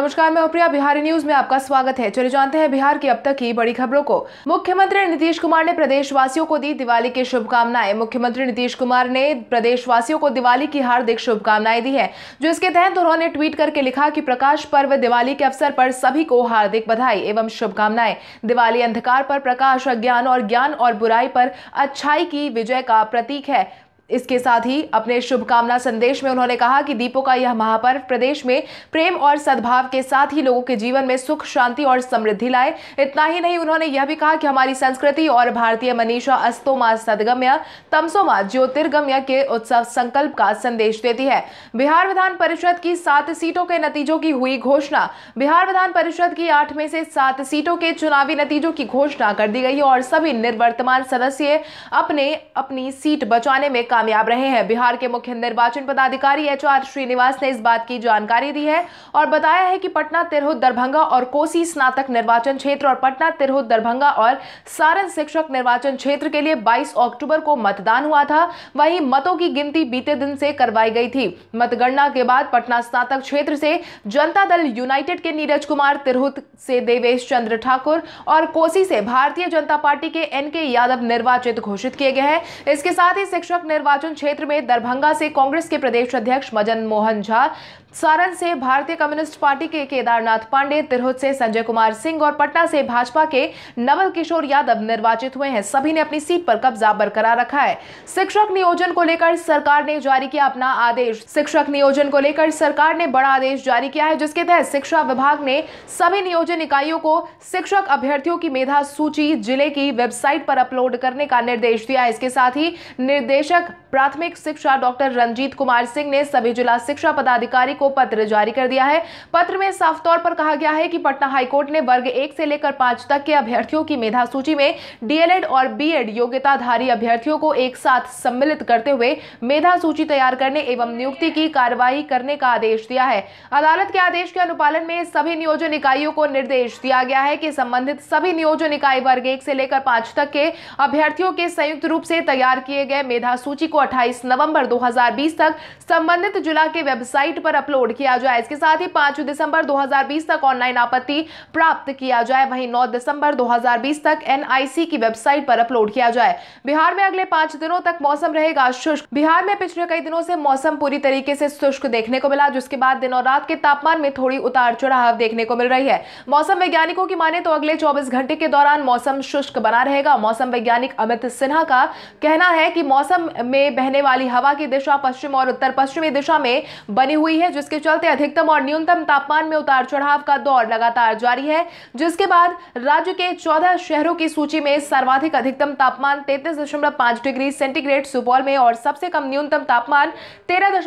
नमस्कार मैं प्रिया बिहारी न्यूज में आपका स्वागत है चलिए जानते हैं बिहार की अब तक की बड़ी खबरों को मुख्यमंत्री नीतीश कुमार ने प्रदेशवासियों को दी दिवाली की शुभकामनाएं मुख्यमंत्री नीतीश कुमार ने प्रदेशवासियों को दिवाली की हार्दिक शुभकामनाएं दी है जो इसके तहत उन्होंने ट्वीट करके लिखा की प्रकाश पर्व दिवाली के अवसर पर सभी को हार्दिक बधाई एवं शुभकामनाएं दिवाली अंधकार पर प्रकाश और ज्ञान और ज्ञान और बुराई पर अच्छाई की विजय का प्रतीक है इसके साथ ही अपने शुभकामना संदेश में उन्होंने कहा कि दीपों का यह महापर्व प्रदेश में प्रेम और सद्भाव के साथ ही लोगों के जीवन में सुख शांति और समृद्धि लाए इतना ही नहीं उन्होंने यह भी कहा कि हमारी संस्कृति और भारतीय मनीषा अस्तोमा सदगम्य तमसोमा ज्योतिर्गम्य के उत्सव संकल्प का संदेश देती है बिहार विधान परिषद की सात सीटों के नतीजों की हुई घोषणा बिहार विधान परिषद की आठ में से सात सीटों के चुनावी नतीजों की घोषणा कर दी गई और सभी निर्वर्तमान सदस्य अपने अपनी सीट बचाने में कामयाब रहे हैं बिहार के मुख्य निर्वाचन पदाधिकारी एच आर श्रीनिवास ने इस बात की जानकारी दी है और बताया है कि पटना तिरहुत दरभंगा और कोसी स्नातक निर्वाचन क्षेत्र और पटना तिरहुत दरभंगा और सारण शिक्षक निर्वाचन क्षेत्र के लिए 22 अक्टूबर को मतदान हुआ था वहीं मतों की गिनती बीते दिन से करवाई गई थी मतगणना के बाद पटना स्नातक क्षेत्र से जनता दल यूनाइटेड के नीरज कुमार तिरहुत से देवेश चंद्र ठाकुर और कोसी से भारतीय जनता पार्टी के एन के यादव निर्वाचित घोषित किए गए हैं इसके साथ ही शिक्षक निर्वाचन निर्वाचन क्षेत्र में दरभंगा से कांग्रेस के प्रदेश अध्यक्ष मदन मोहन झा सारण से भारतीय कम्युनिस्ट पार्टी के केदारनाथ पांडे तिरहुत से संजय कुमार सिंह और पटना से भाजपा के नवल किशोर यादव निर्वाचित हुए हैं सभी ने अपनी सीट पर कब्जा बरकरार रखा है शिक्षक नियोजन को लेकर सरकार ने जारी किया अपना आदेश शिक्षक नियोजन को लेकर सरकार ने बड़ा आदेश जारी किया है जिसके तहत शिक्षा विभाग ने सभी नियोजन इकाइयों को शिक्षक अभ्यर्थियों की मेधा सूची जिले की वेबसाइट पर अपलोड करने का निर्देश दिया इसके साथ ही निर्देशक प्राथमिक शिक्षा डॉक्टर रंजीत कुमार सिंह ने सभी जिला शिक्षा पदाधिकारी को पत्र जारी कर दिया है पत्र में साफ तौर पर कहा गया है कि पटना हाईकोर्ट ने वर्ग एक से लेकर पांच तक के अभ्यर्थियों की मेधा सूची में डीएलएड और बीएड योग्यताधारी अभ्यर्थियों को एक साथ सम्मिलित करते हुए मेधा सूची तैयार करने एवं नियुक्ति की कार्यवाही करने का आदेश दिया है अदालत के आदेश के अनुपालन में सभी नियोजन इकाइयों को निर्देश दिया गया है कि संबंधित सभी नियोजन इकाई वर्ग एक से लेकर पांच तक के अभ्यर्थियों के संयुक्त रूप से तैयार किए गए मेधा सूची को 28 नवंबर 2020 तक संबंधित जिला के वेबसाइट पर अपलोड किया जाए इसके साथ ही 5 दिसंबर 2020 तक ऑनलाइन आपत्ति प्राप्त किया जाए वहीं 9 दिसंबर 2020 तक एनआईसी की वेबसाइट पर अपलोड किया जाए बिहार में अगले पांच दिनों तक मौसम रहेगा शुष्क बिहार में पिछले कई दिनों से मौसम पूरी तरीके से शुष्क देखने को मिला जिसके बाद दिन और रात के तापमान में थोड़ी उतार चढ़ाव देखने को मिल रही है मौसम वैज्ञानिकों की माने तो अगले चौबीस घंटे के दौरान मौसम शुष्क बना रहेगा मौसम वैज्ञानिक अमित सिन्हा का कहना है कि मौसम में बहने वाली हवा की दिशा पश्चिम और उत्तर पश्चिमी दिशा में बनी हुई है जिसके चलते अधिकतम और न्यूनतम तापमान में उतार चढ़ाव का दौर लगातार जारी है जिसके बाद राज्य के चौदह शहरों की सूची में सर्वाधिक अधिकतम तापमान तैतीस डिग्री सेंटीग्रेड सुपौल में और सबसे कम न्यूनतम तापमान तेरह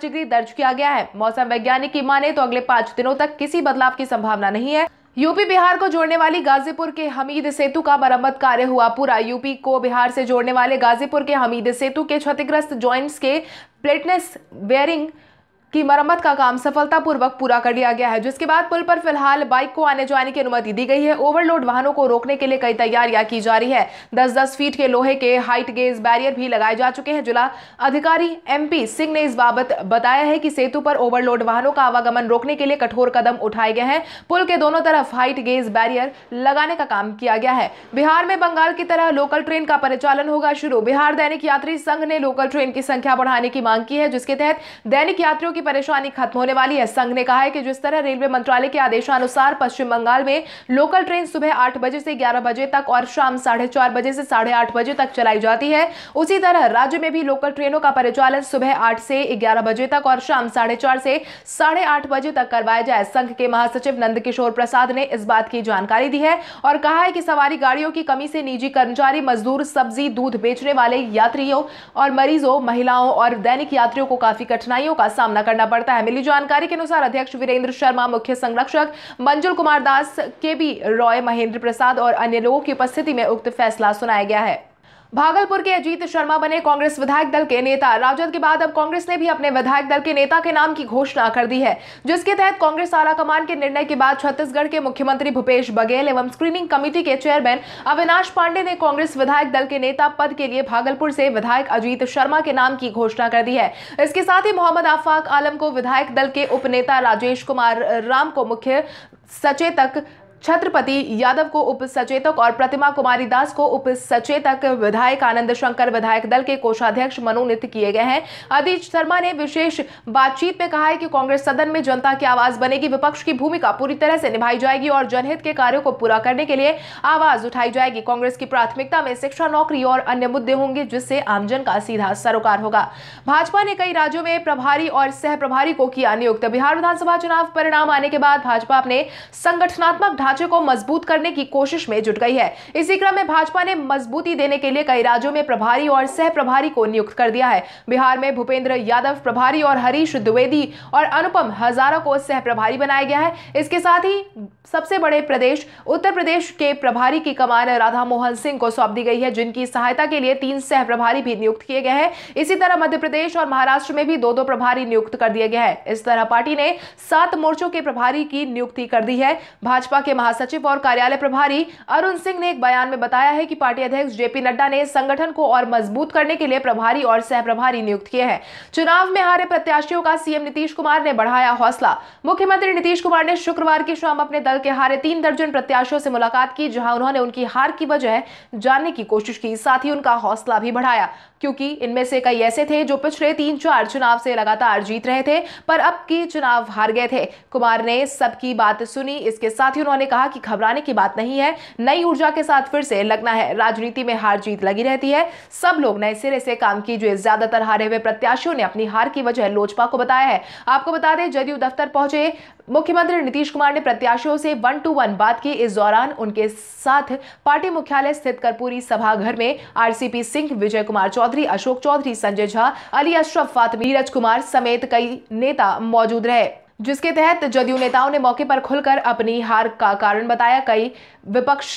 डिग्री दर्ज किया गया है मौसम वैज्ञानिक की माने तो अगले पांच दिनों तक किसी बदलाव की संभावना नहीं है यूपी बिहार को जोड़ने वाली गाजीपुर के हमीद सेतु का मरम्मत कार्य हुआ पूरा यूपी को बिहार से जोड़ने वाले गाजीपुर के हमीद सेतु के क्षतिग्रस्त ज्वाइंट्स के प्लेटनेस वेयरिंग की मरम्मत का काम सफलतापूर्वक पूरा कर लिया गया है जिसके बाद पुल पर फिलहाल बाइक को आने जाने की अनुमति दी गई है ओवरलोड वाहनों को रोकने के लिए कई तैयारियां की जा रही है 10-10 फीट के लोहे के हाइट गेज बैरियर भी लगाए जा चुके हैं जिला अधिकारी एमपी सिंह ने इस बाबत बताया है कि सेतु पर ओवरलोड वाहनों का आवागमन रोकने के लिए कठोर कदम उठाए गए हैं पुल के दोनों तरफ हाइट गेज बैरियर लगाने का काम किया गया है बिहार में बंगाल की तरह लोकल ट्रेन का परिचालन होगा शुरू बिहार दैनिक यात्री संघ ने लोकल ट्रेन की संख्या बढ़ाने की मांग की है जिसके तहत दैनिक यात्रियों की परेशानी खत्म होने वाली है संघ ने कहा है कि जिस तरह रेलवे मंत्रालय के आदेशानुसार पश्चिम बंगाल में लोकल ट्रेन सुबह आठ बजे से ग्यारह बजे तक और शाम साढ़े चार बजे से साढ़े आठ बजे तक चलाई जाती है उसी तरह राज्य में भी लोकल ट्रेनों का परिचालन सुबह आठ से ग्यारह बजे तक और शाम साढ़े से साढ़े बजे तक करवाया जाए संघ के महासचिव नंदकिशोर प्रसाद ने इस बात की जानकारी दी है और कहा है कि सवारी गाड़ियों की कमी से निजी कर्मचारी मजदूर सब्जी दूध बेचने वाले यात्रियों और मरीजों महिलाओं और दैनिक यात्रियों को काफी कठिनाइयों का सामना करना पड़ता है मिली जानकारी के अनुसार अध्यक्ष वीरेंद्र शर्मा मुख्य संरक्षक मंजुल कुमार दास के बी रॉय महेंद्र प्रसाद और अन्य लोगों की उपस्थिति में उक्त फैसला सुनाया गया है भागलपुर के अजीत शर्मा बने कांग्रेस विधायक दल के नेता राजद के बाद अब कांग्रेस ने भी अपने विधायक दल के नेता के नाम की घोषणा कर दी है जिसके तहत कांग्रेस आलाकमान के निर्णय के बाद छत्तीसगढ़ के मुख्यमंत्री भूपेश बघेल एवं स्क्रीनिंग कमेटी के चेयरमैन अविनाश पांडे ने कांग्रेस विधायक दल के नेता पद के लिए भागलपुर से विधायक अजीत शर्मा के नाम की घोषणा कर दी है इसके साथ ही मोहम्मद आफाक आलम को विधायक दल के उपनेता राजेश कुमार राम को मुख्य सचेतक छत्रपति यादव को उप सचेतक और प्रतिमा कुमारी दास को उप सचेतक विधायक आनंद शंकर विधायक दल के कोषाध्यक्ष मनोनीत किए गए हैं अधीश शर्मा ने विशेष बातचीत में कहा है कि कांग्रेस सदन में जनता की आवाज बनेगी विपक्ष की भूमिका पूरी तरह से निभाई जाएगी और जनहित के कार्यों को पूरा करने के लिए आवाज उठाई जाएगी कांग्रेस की प्राथमिकता में शिक्षा नौकरी और अन्य मुद्दे होंगे जिससे आमजन का सीधा सरोकार होगा भाजपा ने कई राज्यों में प्रभारी और सह प्रभारी को किया नियुक्त बिहार विधानसभा चुनाव परिणाम आने के बाद भाजपा अपने संगठनात्मक ढांचे को मजबूत करने की कोशिश में जुट गई है इसी क्रम में भाजपा ने मजबूती देने के लिए कई राज्यों में प्रभारी और सह प्रभारी को नियुक्त कर दिया है बिहार में भूपेंद्र यादव प्रभारी और हरीश द्विवेदी और अनुपम हजारा को सह प्रभारी बनाया गया है इसके साथ ही सबसे बड़े प्रदेश उत्तर प्रदेश के प्रभारी की कमान राधा मोहन सिंह को सौंप दी गई है जिनकी सहायता के लिए तीन सह प्रभारी भी नियुक्त किए गए हैं इसी तरह मध्य प्रदेश और महाराष्ट्र में भी दो दो प्रभारी नियुक्त कर दिए गए हैं इस तरह पार्टी ने सात मोर्चों के प्रभारी की नियुक्ति कर दी है भाजपा के महासचिव और कार्यालय प्रभारी अरुण सिंह ने एक बयान में बताया है कि पार्टी अध्यक्ष जेपी नड्डा ने संगठन को और मजबूत करने के लिए प्रभारी और सह प्रभारी नियुक्त किए हैं चुनाव में हारे प्रत्याशियों का सीएम नीतीश कुमार ने बढ़ाया हौसला मुख्यमंत्री नीतीश कुमार ने शुक्रवार की शाम अपने दल के हारे तीन दर्जन प्रत्याशियों से मुलाकात की जहां उन्होंने उनकी हार की वजह जानने की कोशिश की साथ ही उनका हौसला भी बढ़ाया क्योंकि इनमें से कई ऐसे थे जो पिछले तीन चार चुनाव से लगातार जीत रहे थे पर अब की चुनाव हार गए थे कुमार ने सबकी बात सुनी इसके साथ ही उन्होंने कहा कि घबराने की बात नहीं है नई ऊर्जा के साथ फिर से लगना है राजनीति में हार जीत लगी रहती है सब लोग नए सिरे से काम कीजिए ज्यादातर हारे हुए प्रत्याशियों ने अपनी हार की वजह लोजपा को बताया है आपको बता दें जदयू दफ्तर पहुंचे मुख्यमंत्री नीतीश कुमार ने प्रत्याशियों से वन टू वन बात की इस दौरान उनके साथ पार्टी मुख्यालय स्थित करपुरी सभाघर में आरसीपी सिंह विजय कुमार चौधरी अशोक चौधरी संजय झा अली अशरफ फातमी नीरज कुमार समेत कई नेता मौजूद रहे जिसके तहत जदयू नेताओं ने मौके पर खुलकर अपनी हार का कारण बताया कई विपक्ष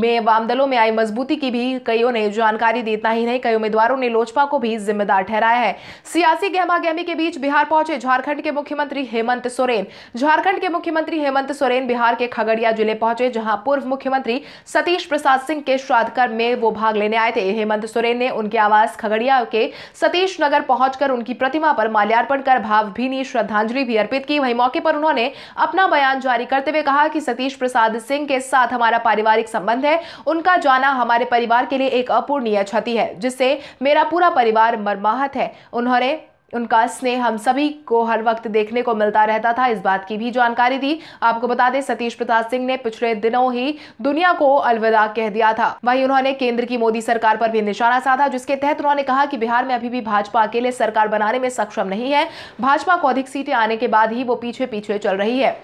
में वामदलों में आई मजबूती की भी कईयों ने जानकारी देता ही नहीं कई उम्मीदवारों ने लोजपा को भी जिम्मेदार ठहराया है सियासी गहमागहमी के बीच बिहार पहुंचे झारखंड के मुख्यमंत्री हेमंत सोरेन झारखंड के मुख्यमंत्री हेमंत सोरेन बिहार के खगड़िया जिले पहुंचे जहां पूर्व मुख्यमंत्री सतीश प्रसाद सिंह के श्राद्ध कर्म में वो भाग लेने आए थे हेमंत सोरेन ने उनके आवास खगड़िया के सतीश नगर पहुंचकर उनकी प्रतिमा पर माल्यार्पण कर भावभीनी श्रद्धांजलि भी अर्पित की वही मौके पर उन्होंने अपना बयान जारी करते हुए कहा कि सतीश प्रसाद सिंह के साथ हमारा पारिवारिक संबंध संबंध है उनका जाना हमारे परिवार के लिए एक अपूर्णीय क्षति है जिससे मेरा पूरा परिवार मरमाहत है उन्होंने उनका स्नेह हम सभी को हर वक्त देखने को मिलता रहता था इस बात की भी जानकारी दी आपको बता दें सतीश प्रताप सिंह ने पिछले दिनों ही दुनिया को अलविदा कह दिया था वहीं उन्होंने केंद्र की मोदी सरकार पर भी निशाना साधा जिसके तहत उन्होंने कहा कि बिहार में अभी भी भाजपा अकेले सरकार बनाने में सक्षम नहीं है भाजपा को अधिक सीटें आने के बाद ही वो पीछे पीछे चल रही है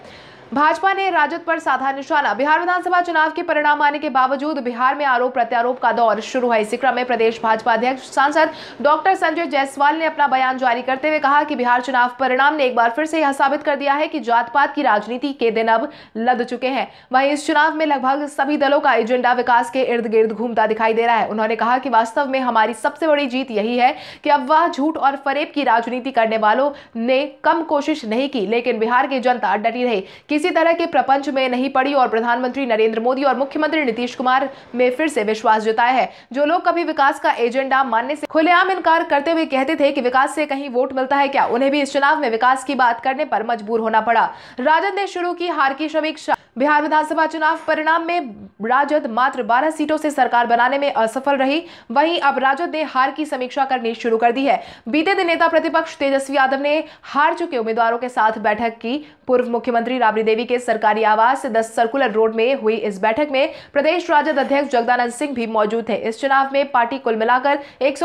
भाजपा ने राजद पर साधा निशाना बिहार विधानसभा चुनाव के परिणाम आने के बावजूद बिहार में आरोप प्रत्यारोप का दौर शुरू है इसी क्रम में प्रदेश भाजपा अध्यक्ष सांसद डॉक्टर संजय जायसवाल ने अपना बयान जारी करते हुए कहा कि बिहार चुनाव परिणाम ने एक बार फिर से यह साबित कर दिया है कि जात पात की राजनीति के दिन अब लद चुके हैं वहीं इस चुनाव में लगभग सभी दलों का एजेंडा विकास के इर्द गिर्द घूमता दिखाई दे रहा है उन्होंने कहा कि वास्तव में हमारी सबसे बड़ी जीत यही है कि अफवाह झूठ और फरेब की राजनीति करने वालों ने कम कोशिश नहीं की लेकिन बिहार की जनता डटी रही किसी तरह के प्रपंच में नहीं पड़ी और प्रधानमंत्री नरेंद्र मोदी और मुख्यमंत्री नीतीश कुमार में फिर से विश्वास जताया है जो लोग कभी विकास का एजेंडा मानने से खुलेआम इनकार करते हुए कहते थे कि विकास से कहीं वोट मिलता है क्या उन्हें भी इस चुनाव में विकास की बात करने पर मजबूर होना पड़ा राजद ने शुरू की हार की समीक्षा बिहार विधानसभा चुनाव परिणाम में राजद मात्र 12 सीटों से सरकार बनाने में असफल रही वहीं अब राजद ने हार की समीक्षा करनी शुरू कर दी है बीते दिन नेता प्रतिपक्ष तेजस्वी यादव ने हार चुके उम्मीदवारों के साथ बैठक की पूर्व मुख्यमंत्री राबड़ी देवी के सरकारी आवास दस सर्कुलर रोड में हुई इस बैठक में प्रदेश राजद अध्यक्ष जगदानंद सिंह भी मौजूद थे इस चुनाव में पार्टी कुल मिलाकर एक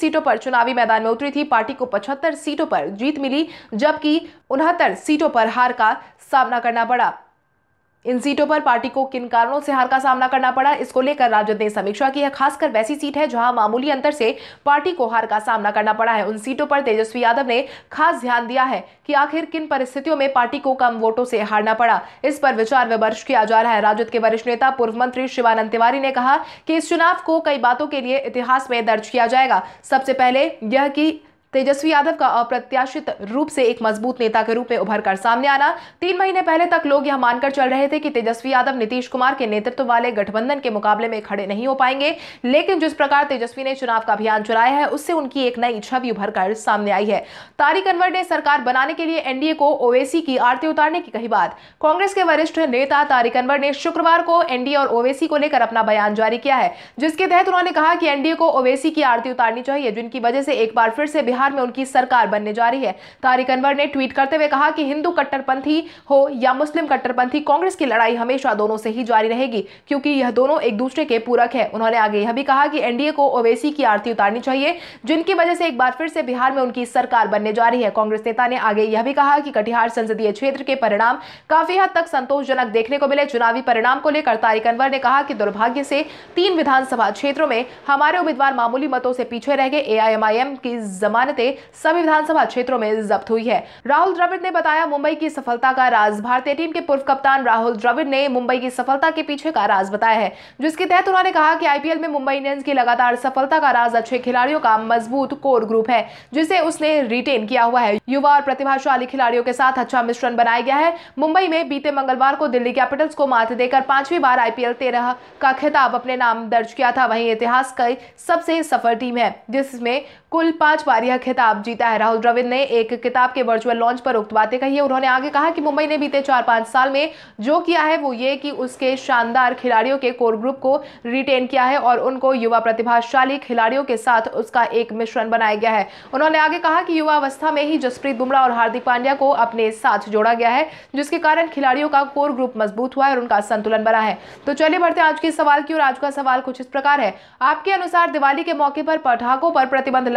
सीटों पर चुनावी मैदान में उतरी थी पार्टी को पचहत्तर सीटों पर जीत मिली जबकि उनहत्तर सीटों पर हार का सामना करना पड़ा इन सीटों पर पार्टी को किन कारणों से हार का सामना करना पड़ा इसको लेकर राजद ने समीक्षा की है खासकर वैसी सीट है जहां मामूली अंतर से पार्टी को हार का सामना करना पड़ा है उन सीटों पर तेजस्वी यादव ने खास ध्यान दिया है कि आखिर किन परिस्थितियों में पार्टी को कम वोटों से हारना पड़ा इस पर विचार विमर्श किया जा रहा है राजद के वरिष्ठ नेता पूर्व मंत्री शिवानंद तिवारी ने कहा कि इस चुनाव को कई बातों के लिए इतिहास में दर्ज किया जाएगा सबसे पहले यह की तेजस्वी यादव का अप्रत्याशित रूप से एक मजबूत नेता के रूप में उभर कर सामने आना तीन महीने पहले तक लोग यह मानकर चल रहे थे कि तेजस्वी यादव नीतीश कुमार के नेतृत्व वाले गठबंधन के मुकाबले में खड़े नहीं हो पाएंगे लेकिन जिस प्रकार तेजस्वी ने चुनाव का अभियान चलाया है उससे उनकी एक नई छवि उभर कर सामने आई है तारिक अनवर ने सरकार बनाने के लिए एनडीए को ओवैसी की आरती उतारने की कही बात कांग्रेस के वरिष्ठ नेता तारिक अनवर ने शुक्रवार को एनडीए और ओवैसी को लेकर अपना बयान जारी किया है जिसके तहत उन्होंने कहा कि एनडीए को ओवैसी की आरती उतारनी चाहिए जिनकी वजह से एक बार फिर से बिहार बिहार में उनकी सरकार बनने जा रही है तारिक अनवर ने ट्वीट करते हुए कहा कि हिंदू कट्टरपंथी हो या मुस्लिम कट्टरपंथी कांग्रेस की लड़ाई हमेशा दोनों से ही जारी रहेगी क्योंकि यह दोनों एक दूसरे के पूरक है उन्होंने आगे यह भी कहा कि एनडीए को ओवैसी की आरती उतारनी चाहिए जिनकी वजह से एक बार फिर से बिहार में उनकी सरकार बनने जा रही है कांग्रेस नेता ने आगे यह भी कहा कि कटिहार संसदीय क्षेत्र के परिणाम काफी हद तक संतोषजनक देखने को मिले चुनावी परिणाम को लेकर तारिक अनवर ने कहा कि दुर्भाग्य से तीन विधानसभा क्षेत्रों में हमारे उम्मीदवार मामूली मतों से पीछे रह गए एआईएमआईएम की जमानत इमारतें सभी विधानसभा क्षेत्रों में जब्त हुई है राहुल द्रविड़ ने बताया मुंबई की सफलता का राज भारतीय टीम के पूर्व कप्तान राहुल द्रविड़ ने मुंबई की सफलता के पीछे का राज बताया है जिसके तहत उन्होंने कहा कि आईपीएल में मुंबई इंडियंस की लगातार सफलता का राज अच्छे खिलाड़ियों का मजबूत कोर ग्रुप है जिसे उसने रिटेन किया हुआ है युवा और प्रतिभाशाली खिलाड़ियों के साथ अच्छा मिश्रण बनाया गया है मुंबई में बीते मंगलवार को दिल्ली कैपिटल्स को मात देकर पांचवी बार आईपीएल तेरह का खिताब अपने नाम दर्ज किया था वहीं इतिहास का सबसे सफल टीम है जिसमें कुल पांच बार यह खिताब जीता है राहुल द्रविड़ ने एक किताब के वर्चुअल लॉन्च पर उक्त बातें कही है उन्होंने आगे कहा कि मुंबई ने बीते चार पांच साल में जो किया है वो ये कि उसके शानदार खिलाड़ियों के कोर ग्रुप को रिटेन किया है और उनको युवा प्रतिभाशाली खिलाड़ियों के साथ उसका एक मिश्रण बनाया गया है उन्होंने आगे कहा कि युवा अवस्था में ही जसप्रीत बुमराह और हार्दिक पांड्या को अपने साथ जोड़ा गया है जिसके कारण खिलाड़ियों का कोर ग्रुप मजबूत हुआ है और उनका संतुलन बना है तो चलिए बढ़ते आज के सवाल की और आज का सवाल कुछ इस प्रकार है आपके अनुसार दिवाली के मौके पर पटाखों पर प्रतिबंध